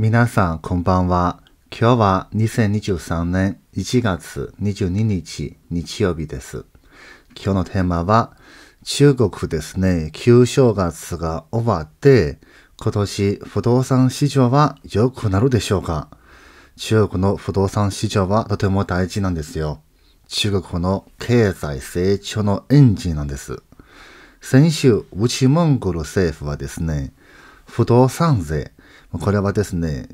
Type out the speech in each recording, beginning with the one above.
皆さん、こんばんは。今日は2023年1月22日日曜日です。今日のテーマは、中国ですね、旧正月が終わって、今年不動産市場は良くなるでしょうか中国の不動産市場はとても大事なんですよ。中国の経済成長のエンジンなんです。先週、内モンゴル政府はですね、不動産税、これはですね、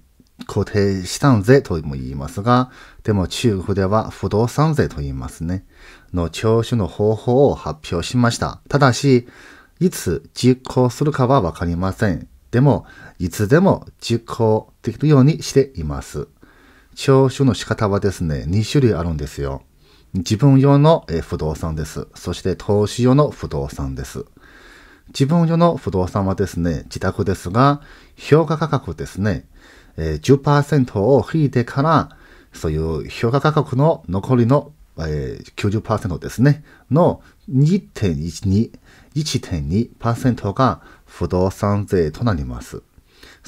固定資産税とも言いますが、でも中国では不動産税と言いますね、の徴収の方法を発表しました。ただし、いつ実行するかはわかりません。でも、いつでも実行できるようにしています。徴収の仕方はですね、2種類あるんですよ。自分用の不動産です。そして投資用の不動産です。自分所の不動産はですね、自宅ですが、評価価格ですね、えー、10%を引いてから、そういう評価価格の残りの、えー、90%ですね、の2.12、1.2%が不動産税となります。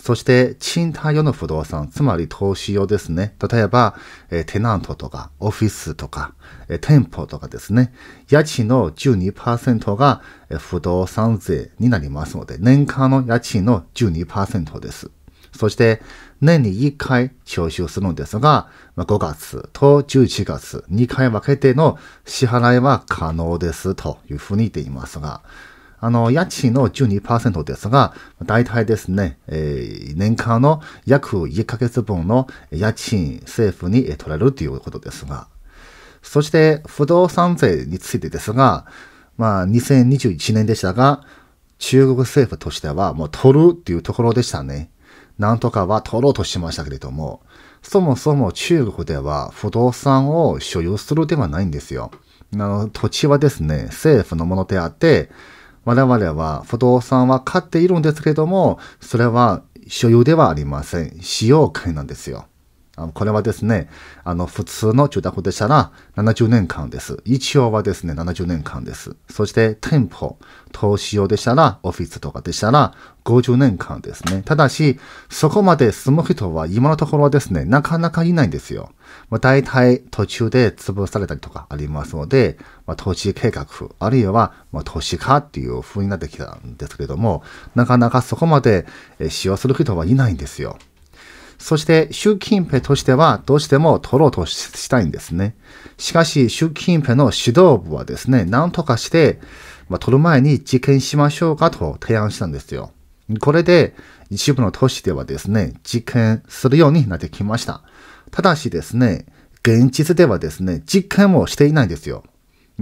そして賃貸用の不動産、つまり投資用ですね。例えば、えテナントとか、オフィスとか、え店舗とかですね。家賃の12%が、え不動産税になりますので、年間の家賃の12%です。そして、年に1回徴収するのですが、5月と11月、2回分けての支払いは可能ですというふうに言っていますが、あの、家賃の12%ですが、大体ですね、えー、年間の約1ヶ月分の家賃政府に取られるということですが、そして不動産税についてですが、まあ、2021年でしたが、中国政府としてはもう取るっていうところでしたね。なんとかは取ろうとしましたけれども、そもそも中国では不動産を所有するではないんですよ。あの、土地はですね、政府のものであって、我々は不動産は買っているんですけれども、それは所有ではありません。使用権なんですよ。あのこれはですね、あの、普通の住宅でしたら70年間です。一応はですね、70年間です。そして店舗、投資用でしたら、オフィスとかでしたら50年間ですね。ただし、そこまで住む人は今のところはですね、なかなかいないんですよ。まあ、大体途中で潰されたりとかありますので、まあ、投資計画、あるいは、まあ、投資家っていう風になってきたんですけれども、なかなかそこまで使用する人はいないんですよ。そして習近平としてはどうしても取ろうとしたいんですね。しかし習近平の指導部はですね、何とかして、まあ、取る前に実験しましょうかと提案したんですよ。これで一部の都市ではですね、実験するようになってきました。ただしですね、現実ではですね、実験もしていないんですよ。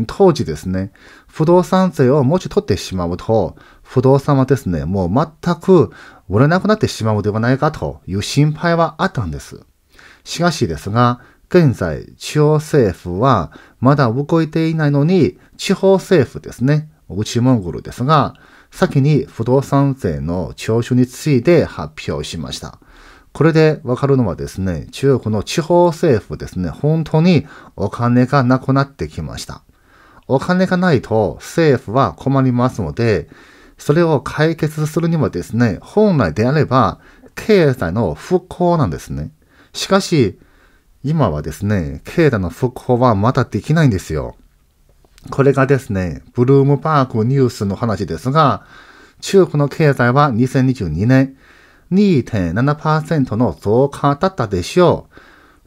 当時ですね、不動産税をもし取ってしまうと、不動産はですね、もう全く売れなくなってしまうではないかという心配はあったんです。しかしですが、現在、中央政府はまだ動いていないのに、地方政府ですね、内モンゴルですが、先に不動産税の徴収について発表しました。これでわかるのはですね、中国の地方政府ですね、本当にお金がなくなってきました。お金がないと政府は困りますので、それを解決するにはですね、本来であれば、経済の復興なんですね。しかし、今はですね、経済の復興はまだできないんですよ。これがですね、ブルームバークニュースの話ですが、中国の経済は2022年2.7%の増加だったでしょう。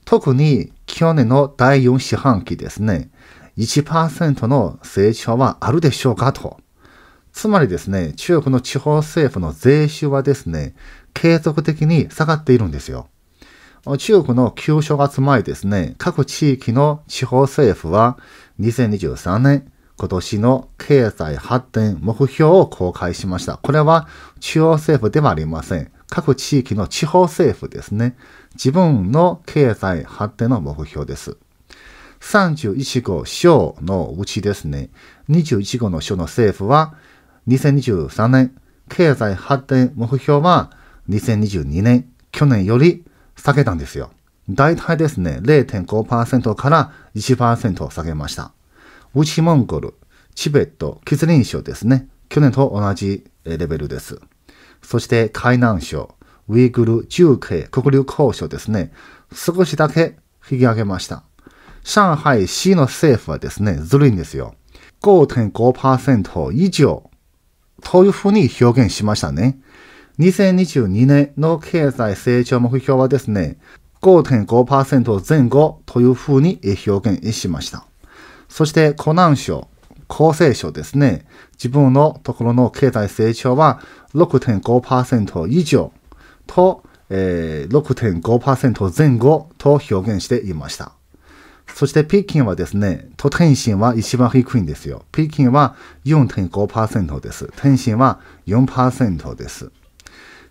特に去年の第4四半期ですね、1%の成長はあるでしょうかと。つまりですね、中国の地方政府の税収はですね、継続的に下がっているんですよ。中国の旧正月前ですね、各地域の地方政府は2023年、今年の経済発展目標を公開しました。これは中央政府ではありません。各地域の地方政府ですね。自分の経済発展の目標です。31号省のうちですね、21号の省の政府は2023年経済発展目標は2022年、去年より下げたんですよ。大体ですね、0.5%から1%下げました。内モンゴル、チベット、吉林省ですね。去年と同じレベルです。そして海南省、ウイグル中継、国竜交渉ですね。少しだけ引き上げました。上海市の政府はですね、ずるいんですよ。5.5%以上というふうに表現しましたね。2022年の経済成長目標はですね、5.5%前後というふうに表現しました。そして湖南省、厚生省ですね、自分のところの経済成長は6.5%以上と、えー、6.5%前後と表現していました。そして北京はですね、と天津は一番低いんですよ。北京は4.5%です。天津は4%です。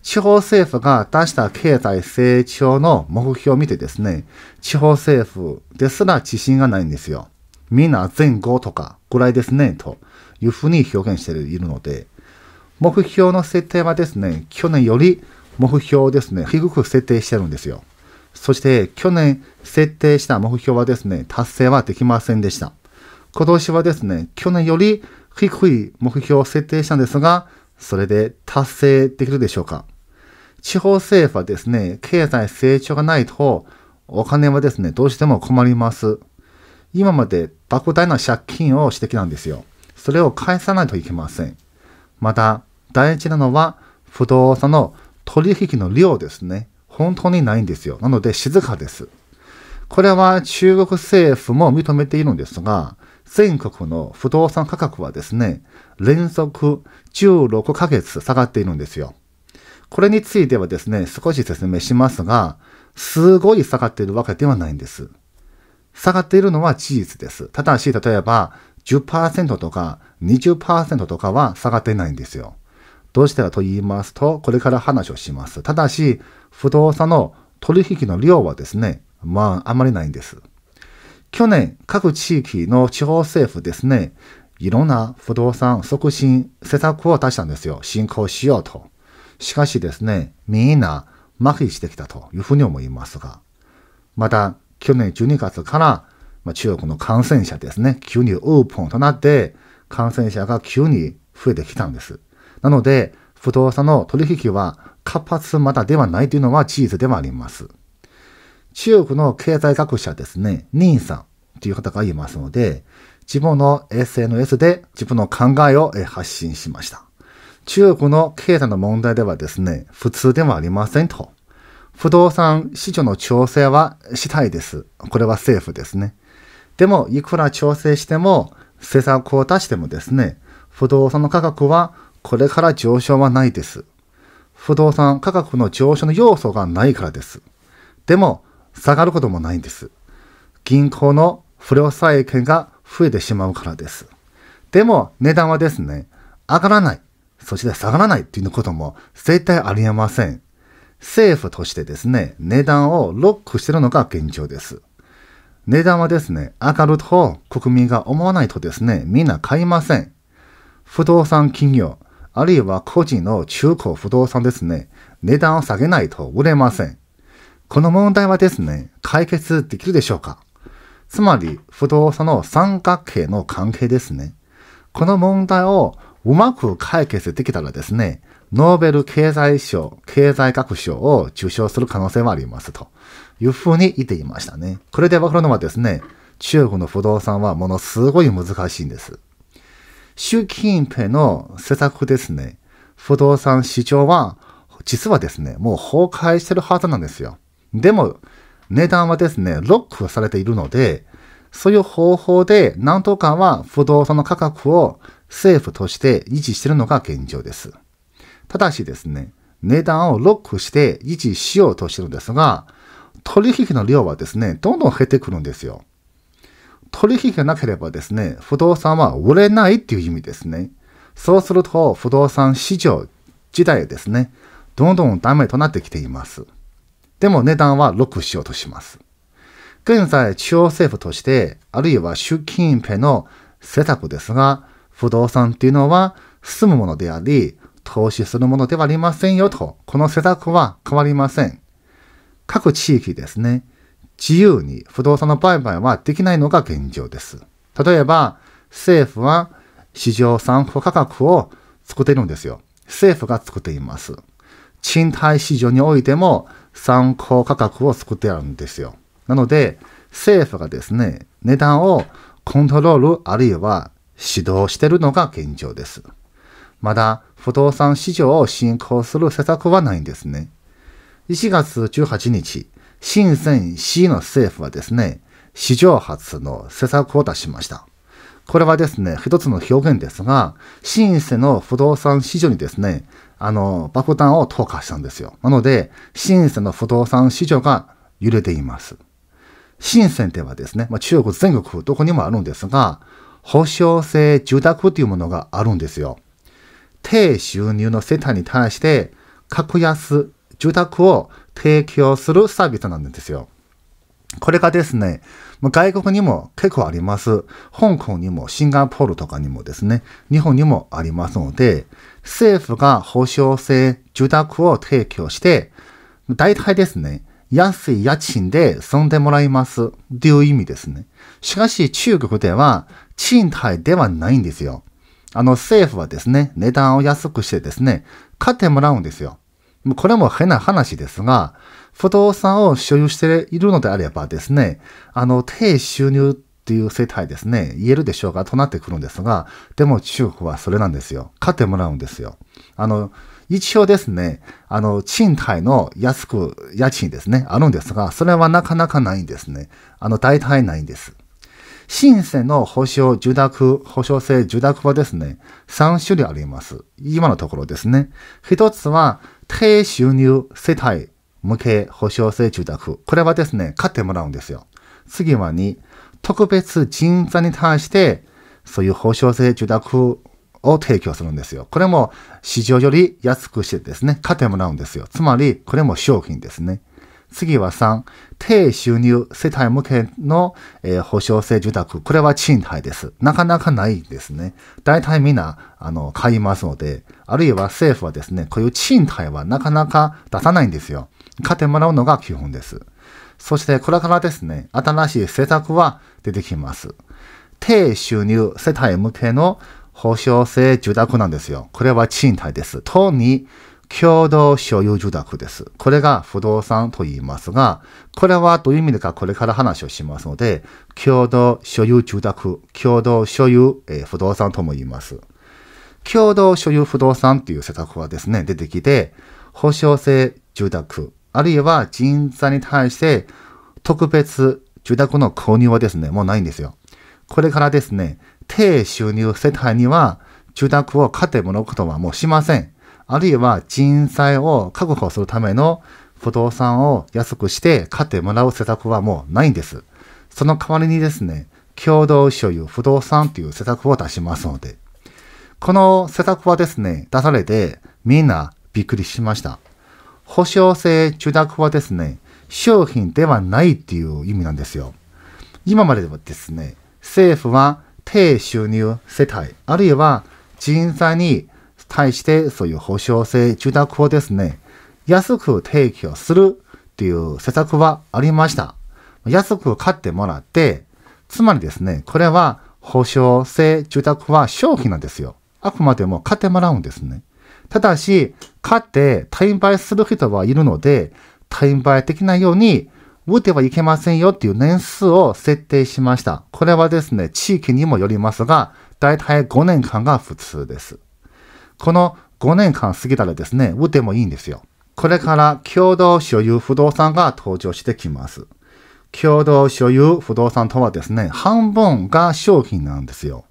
地方政府が出した経済成長の目標を見てですね、地方政府ですら自信がないんですよ。みんな前後とかぐらいですね、というふうに表現しているので、目標の設定はですね、去年より目標をですね、低く設定してるんですよ。そして去年設定した目標はですね、達成はできませんでした。今年はですね、去年より低い目標を設定したんですが、それで達成できるでしょうか地方政府はですね、経済成長がないと、お金はですね、どうしても困ります。今まで莫大な借金をしてきたんですよ。それを返さないといけません。また、大事なのは、不動産の取引の量ですね。本当にないんですよ。なので静かです。これは中国政府も認めているんですが、全国の不動産価格はですね、連続16ヶ月下がっているんですよ。これについてはですね、少し説明しますが、すごい下がっているわけではないんです。下がっているのは事実です。ただし、例えば10%とか20%とかは下がっていないんですよ。どうしてかと言いますと、これから話をします。ただし、不動産の取引の量はですね、まあ、あまりないんです。去年、各地域の地方政府ですね、いろんな不動産促進施策を出したんですよ。進行しようと。しかしですね、みんな麻痺してきたというふうに思いますが、また、去年12月から、まあ、中国の感染者ですね、急にオープンとなって、感染者が急に増えてきたんです。なので、不動産の取引は活発まだではないというのは事実ではあります。中国の経済学者ですね、ニンさんという方がいますので、自分の SNS で自分の考えを発信しました。中国の経済の問題ではですね、普通ではありませんと。不動産市場の調整はしたいです。これは政府ですね。でも、いくら調整しても、政策を出してもですね、不動産の価格はこれから上昇はないです。不動産価格の上昇の要素がないからです。でも、下がることもないんです。銀行の不良債権が増えてしまうからです。でも、値段はですね、上がらない、そして下がらないっていうことも絶対ありえません。政府としてですね、値段をロックしてるのが現状です。値段はですね、上がると国民が思わないとですね、みんな買いません。不動産企業、あるいは個人の中古不動産ですね、値段を下げないと売れません。この問題はですね、解決できるでしょうかつまり、不動産の三角形の関係ですね。この問題をうまく解決できたらですね、ノーベル経済賞、経済学賞を受賞する可能性はありますというふうに言っていましたね。これでわかるのはですね、中国の不動産はものすごい難しいんです。習近平の施策ですね、不動産市場は、実はですね、もう崩壊してるはずなんですよ。でも、値段はですね、ロックされているので、そういう方法で、なんとかは不動産の価格を政府として維持しているのが現状です。ただしですね、値段をロックして維持しようとしてるんですが、取引の量はですね、どんどん減ってくるんですよ。取引がなければですね、不動産は売れないっていう意味ですね。そうすると、不動産市場自体ですね、どんどんダメとなってきています。でも値段はロックしようとします。現在、中央政府として、あるいは習近平の政策ですが、不動産っていうのは住むものであり、投資するものではありませんよと、この施策は変わりません。各地域ですね、自由に不動産の売買はできないのが現状です。例えば、政府は市場参考価格を作っているんですよ。政府が作っています。賃貸市場においても参考価格を作ってあるんですよ。なので、政府がですね、値段をコントロールあるいは指導しているのが現状です。まだ不動産市場を進行する施策はないんですね。1月18日、深セン市の政府はですね、史上初の施策を出しました。これはですね、一つの表現ですが、深セの不動産市場にですね、あの、爆弾を投下したんですよ。なので、深セの不動産市場が揺れています。深センではですね、まあ、中国全国どこにもあるんですが、保証性住宅というものがあるんですよ。低収入の世帯に対して、格安住宅を提供するサービスなんですよ。これがですね、外国にも結構あります。香港にもシンガポールとかにもですね、日本にもありますので、政府が保証性住宅を提供して、大体ですね、安い家賃で住んでもらいますという意味ですね。しかし中国では賃貸ではないんですよ。あの政府はですね、値段を安くしてですね、買ってもらうんですよ。これも変な話ですが、不動産を所有しているのであればですね、あの、低収入っていう世帯ですね、言えるでしょうかとなってくるんですが、でも中国はそれなんですよ。買ってもらうんですよ。あの、一応ですね、あの、賃貸の安く、家賃ですね、あるんですが、それはなかなかないんですね。あの、大体ないんです。深セの保証、受託、保証制受託はですね、3種類あります。今のところですね。一つは、低収入世帯向け保障性住宅。これはですね、買ってもらうんですよ。次は2、特別人材に対して、そういう保障性住宅を提供するんですよ。これも市場より安くしてですね、買ってもらうんですよ。つまり、これも商品ですね。次は3、低収入世帯向けの、えー、保障性住宅。これは賃貸です。なかなかないですね。大体みんな、あの、買いますので、あるいは政府はですね、こういう賃貸はなかなか出さないんですよ。買ってもらうのが基本です。そして、これからですね、新しい政策は出てきます。低収入世帯向けの保障性住宅なんですよ。これは賃貸です。とに、共同所有住宅です。これが不動産と言いますが、これはどういう意味かこれから話をしますので、共同所有住宅、共同所有、え不動産とも言います。共同所有不動産という施策はですね、出てきて、保障性住宅、あるいは人材に対して特別住宅の購入はですね、もうないんですよ。これからですね、低収入世帯には住宅を買ってもらうことはもうしません。あるいは人材を確保するための不動産を安くして買ってもらう施策はもうないんです。その代わりにですね、共同所有不動産という施策を出しますので、この施策はですね、出されてみんなびっくりしました。保証性受諾はですね、商品ではないっていう意味なんですよ。今まではですね、政府は低収入世帯、あるいは人材に対して、そういう保証性住宅をですね、安く提供するっていう施策はありました。安く買ってもらって、つまりですね、これは保証性住宅は商品なんですよ。あくまでも買ってもらうんですね。ただし、買って転売する人はいるので、転売できないように、打てはいけませんよっていう年数を設定しました。これはですね、地域にもよりますが、だいたい5年間が普通です。この5年間過ぎたらですね、打てもいいんですよ。これから共同所有不動産が登場してきます。共同所有不動産とはですね、半分が商品なんですよ。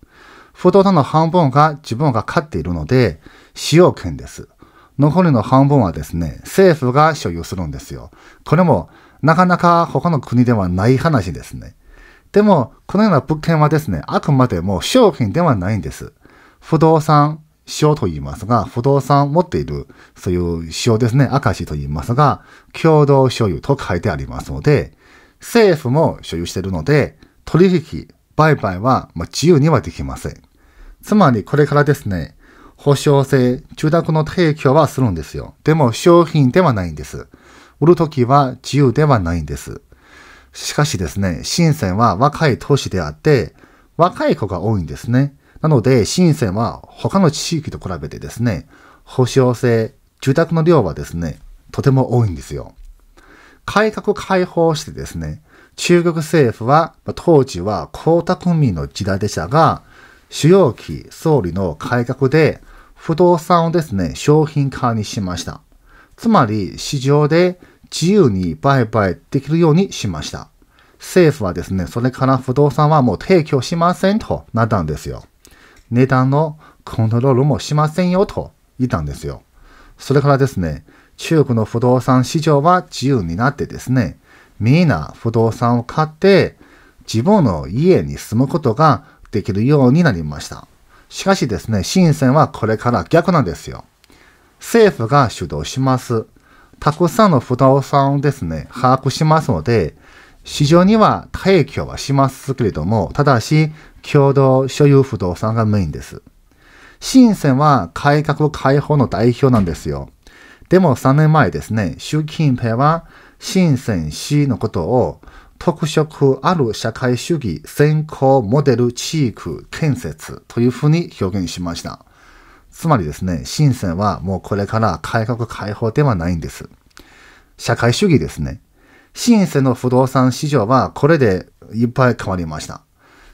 不動産の半分が自分が買っているので、使用権です。残りの半分はですね、政府が所有するんですよ。これもなかなか他の国ではない話ですね。でも、このような物件はですね、あくまでも商品ではないんです。不動産塩と言いますが、不動産を持っている、そういう塩ですね、証と言いますが、共同所有と書いてありますので、政府も所有しているので、取引、売買は自由にはできません。つまりこれからですね、保証性、住宅の提供はするんですよ。でも商品ではないんです。売るときは自由ではないんです。しかしですね、深センは若い都市であって、若い子が多いんですね。なので、深センは他の地域と比べてですね、保障性、住宅の量はですね、とても多いんですよ。改革開放してですね、中国政府は、当時は江沢民の時代でしたが、主要期総理の改革で、不動産をですね、商品化にしました。つまり、市場で自由に売買できるようにしました。政府はですね、それから不動産はもう提供しませんとなったんですよ。値段のコントロールもしませんよと言ったんですよ。それからですね、中国の不動産市場は自由になってですね、みんな不動産を買って自分の家に住むことができるようになりました。しかしですね、深圳はこれから逆なんですよ。政府が主導します。たくさんの不動産をですね、把握しますので、市場には提供はしますけれども、ただし、共同所有不動産がメインです。深センは改革開放の代表なんですよ。でも3年前ですね、習近平は深セン市のことを特色ある社会主義先行モデル地域建設というふうに表現しました。つまりですね、深センはもうこれから改革開放ではないんです。社会主義ですね。シンセの不動産市場はこれでいっぱい変わりました。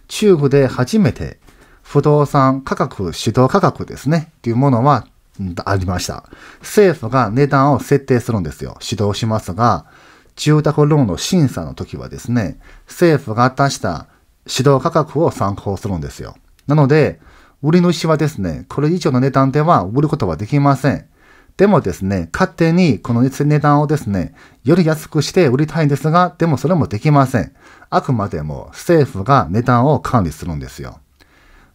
中国で初めて不動産価格、指導価格ですね、っていうものはありました。政府が値段を設定するんですよ。指導しますが、住宅ローンの審査の時はですね、政府が出した指導価格を参考するんですよ。なので、売り主はですね、これ以上の値段では売ることはできません。でもですね、勝手にこの値段をですね、より安くして売りたいんですが、でもそれもできません。あくまでも政府が値段を管理するんですよ。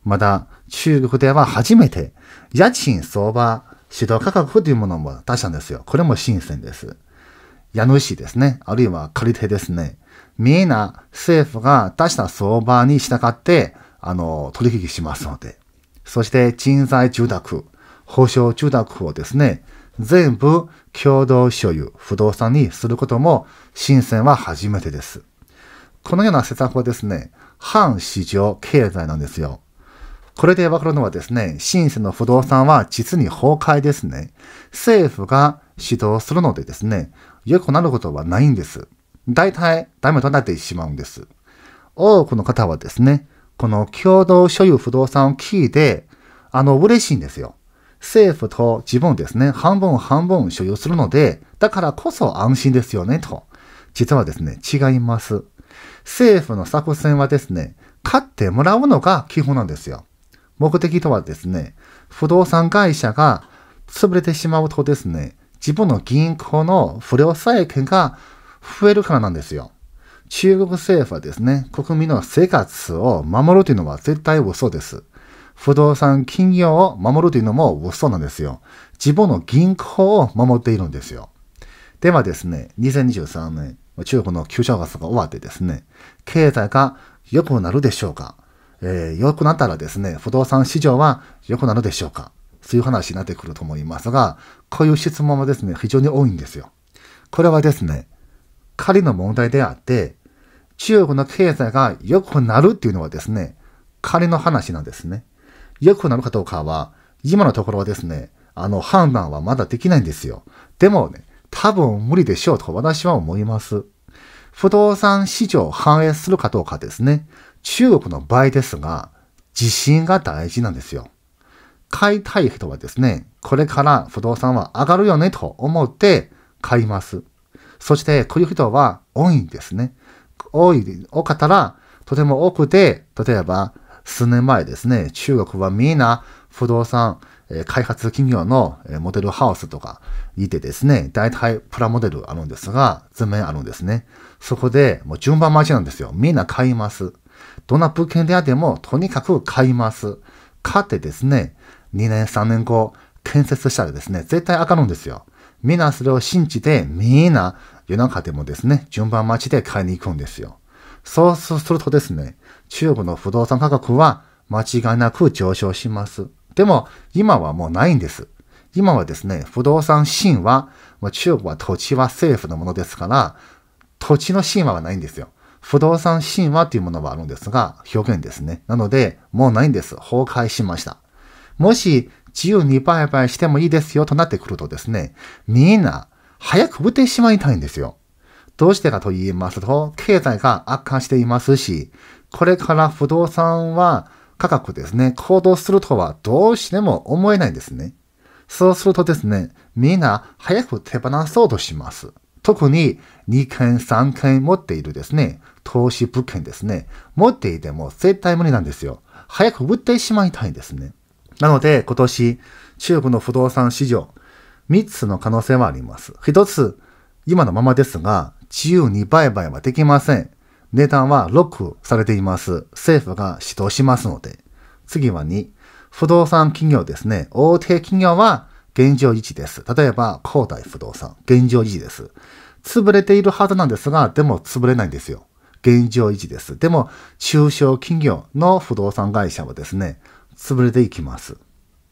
また、中国では初めて家賃相場指導価格というものも出したんですよ。これも新鮮です。家主ですね、あるいは借り手ですね。みんな政府が出した相場に従って、あの、取引しますので。そして、人材住宅。保証住宅をですね、全部共同所有、不動産にすることも深鮮は初めてです。このような施策はですね、反市場経済なんですよ。これでわかるのはですね、深鮮の不動産は実に崩壊ですね。政府が指導するのでですね、良くなることはないんです。大体ダメとなってしまうんです。多くの方はですね、この共同所有不動産を聞いて、あの、嬉しいんですよ。政府と自分ですね、半分半分所有するので、だからこそ安心ですよね、と。実はですね、違います。政府の作戦はですね、買ってもらうのが基本なんですよ。目的とはですね、不動産会社が潰れてしまうとですね、自分の銀行の不良債権が増えるからなんですよ。中国政府はですね、国民の生活を守るというのは絶対嘘です。不動産企業を守るというのも嘘なんですよ。自分の銀行を守っているんですよ。ではですね、2023年、中国の旧正月が終わってですね、経済が良くなるでしょうかえー、良くなったらですね、不動産市場は良くなるでしょうかそういう話になってくると思いますが、こういう質問はですね、非常に多いんですよ。これはですね、仮の問題であって、中国の経済が良くなるっていうのはですね、仮の話なんですね。良くなるかどうかは、今のところはですね、あの、判断はまだできないんですよ。でもね、多分無理でしょうと私は思います。不動産市場を反映するかどうかですね。中国の場合ですが、自信が大事なんですよ。買いたい人はですね、これから不動産は上がるよねと思って買います。そしてこういう人は多いんですね。多い、多かったらとても多くて、例えば数年前ですね、中国はみんな不動産、え開発企業のモデルハウスとかにてですね、大体プラモデルあるんですが、図面あるんですね。そこでもう順番待ちなんですよ。みんな買います。どんな物件であっても、とにかく買います。買ってですね、2年3年後、建設したらですね、絶対上がるんですよ。みんなそれを信じて、みんな夜中でもですね、順番待ちで買いに行くんですよ。そうするとですね、中国の不動産価格は間違いなく上昇します。でも、今はもうないんです。今はですね、不動産神話、中国は土地は政府のものですから、土地の神話はないんですよ。不動産神話というものはあるんですが、表現ですね。なので、もうないんです。崩壊しました。もし、自由に売買してもいいですよとなってくるとですね、みんな、早く売ってしまいたいんですよ。どうしてかと言いますと、経済が悪化していますし、これから不動産は価格ですね、行動するとはどうしても思えないんですね。そうするとですね、みんな早く手放そうとします。特に2件3件持っているですね、投資物件ですね、持っていても絶対無理なんですよ。早く売ってしまいたいんですね。なので今年、中国の不動産市場、3つの可能性はあります。1つ、今のままですが、自由に売買はできません。値段はロックされています。政府が指導しますので。次は2、不動産企業ですね。大手企業は現状維持です。例えば、恒大不動産、現状維持です。潰れているはずなんですが、でも潰れないんですよ。現状維持です。でも、中小企業の不動産会社はですね、潰れていきます。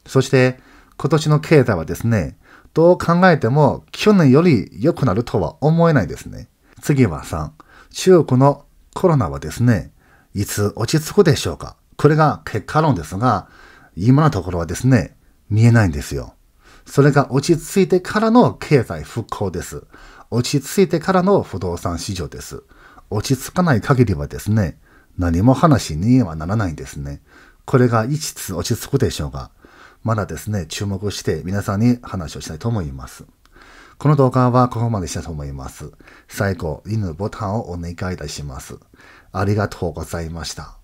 そして、今年の経済はですね、どう考えても去年より良くなるとは思えないですね。次は3。中国のコロナはですね、いつ落ち着くでしょうかこれが結果論ですが、今のところはですね、見えないんですよ。それが落ち着いてからの経済復興です。落ち着いてからの不動産市場です。落ち着かない限りはですね、何も話にはならないんですね。これがいつ落ち着くでしょうかまだですね、注目して皆さんに話をしたいと思います。この動画はここまでしたと思います。最後、いいねボタンをお願いいたします。ありがとうございました。